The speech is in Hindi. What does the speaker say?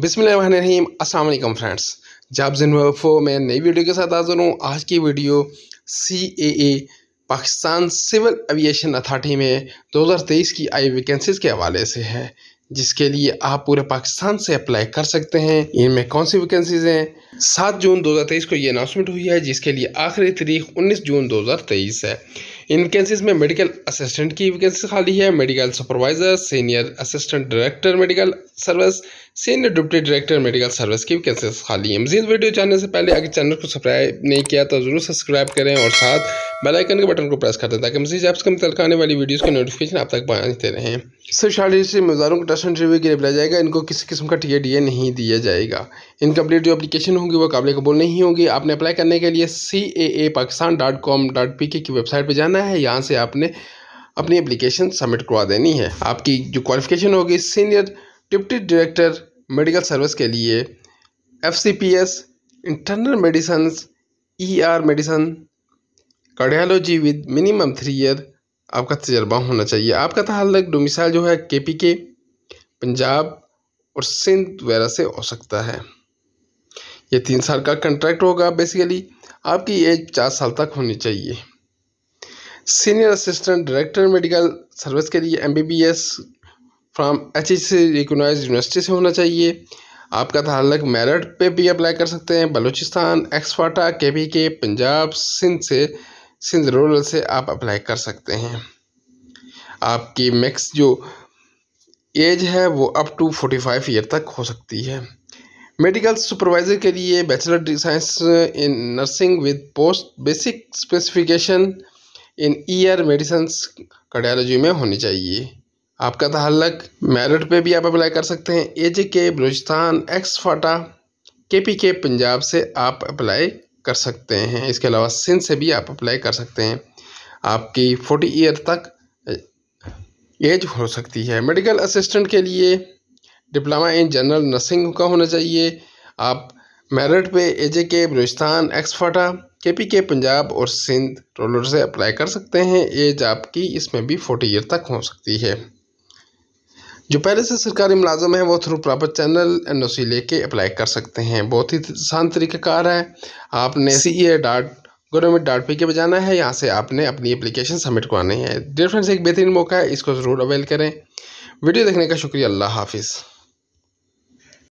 बिसमीम असल फ्रेंड्स जॉब्स इन वेफो नई वीडियो के साथ हाजिर हूँ आज की video C A A Pakistan civil aviation authority में 2023 की आई वैकेंसीज़ के हवाले से है जिसके लिए आप पूरे पाकिस्तान से अप्लाई कर सकते हैं इनमें कौन सी वैकेंसीज हैं सात जून 2023 को ये अनाउंसमेंट हुई है जिसके लिए आखिरी तारीख 19 जून 2023 है इन वैकेंसीज में मेडिकल असिस्टेंट की वैकेंसी खाली है medical supervisor senior assistant director medical service senior deputy director medical service की वैकेंसी खाली है मजीद वीडियो जानने से पहले अगर चैनल को सब्सक्राइब नहीं किया तो ज़रूर सब्सक्राइब करें और साथ बेल आइकन के बटन को प्रेस कर दें ताकि मजीद ऐप्स के मतलब आने वाली वीडियोस के नोटिफिकेशन आप तक पहुँचते रहें सर शार्ट से मज़ारों को टेस्ट रिव्यू के लिए बुलाया जाएगा इनको किसी किस्म का टी ए नहीं दिया जाएगा इनकम्प्लीट जो अपलीकेशन होगी वो काबिल कबूल नहीं होगी आपने अप्लाई करने के लिए C A A Pakistan dot com dot P K की वेबसाइट पर जाना है यहाँ से आपने अपनी अपलिकेशन सबमिट करवा देनी है आपकी जो क्वालिफिकेशन होगी senior deputy director medical service के लिए F C P S internal medicine E R medicine cardiology with minimum three year आपका तजर्बा होना चाहिए आपका तहलक डोमिसाइल जो है के पी के पंजाब और सिंध वगैरह से हो सकता है ये तीन साल का कंट्रैक्ट होगा बेसिकली आपकी एज चार साल तक होनी चाहिए senior assistant director medical service के लिए M B B S from H E C recognise university से होना चाहिए आपका तहलक मेरठ पे भी अप्लाई कर सकते हैं बलूचिस्तान एक्सफाटा के पी के पंजाब सिंध से सिंध रूरल से आप अप्लाई कर सकते हैं आपकी मैक्स जो एज है वो up to forty five year तक हो सकती है मेडिकल सुपरवाइज़र के लिए bachelor science in nursing with post basic specification in year medicine cardiology में होनी चाहिए आपका तहलक मेरिट पे भी आप अप्लाई कर सकते हैं एज के बलूचिस्तान एक्स फाटा के पी के पंजाब से आप अप्लाई कर सकते हैं इसके अलावा सिन से भी आप अप्लाई कर सकते हैं आपकी फोर्टी ईयर तक एज हो सकती है मेडिकल असिस्टेंट के लिए डिप्लोमा इन जनरल नर्सिंग का होना चाहिए आप मेरिट पे एजे के बलूचिस्तान एक्सफाटा के पी के पंजाब और सिंध रोलर से अप्लाई कर सकते हैं एज आपकी इसमें भी फोर्टी ईयर तक हो सकती है जो पहले से सरकारी मुलाजम है वो through proper channel N O C लेके अप्लाई कर सकते हैं बहुत ही आसान तरीक़ाकार है आपने C A dot government dot P K बजाना है यहाँ से आपने अपनी अप्लीकेशन सबमिट करवानी है डेयर फ्रेंड्स एक बेहतरीन मौका है इसको ज़रूर अवेल करें वीडियो देखने का शुक्रिया अल्लाह हाफिज़